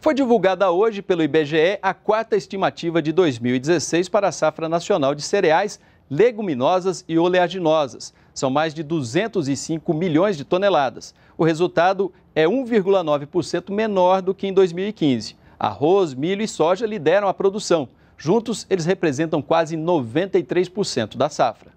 Foi divulgada hoje pelo IBGE a quarta estimativa de 2016 para a safra nacional de cereais, leguminosas e oleaginosas. São mais de 205 milhões de toneladas. O resultado é 1,9% menor do que em 2015. Arroz, milho e soja lideram a produção. Juntos, eles representam quase 93% da safra.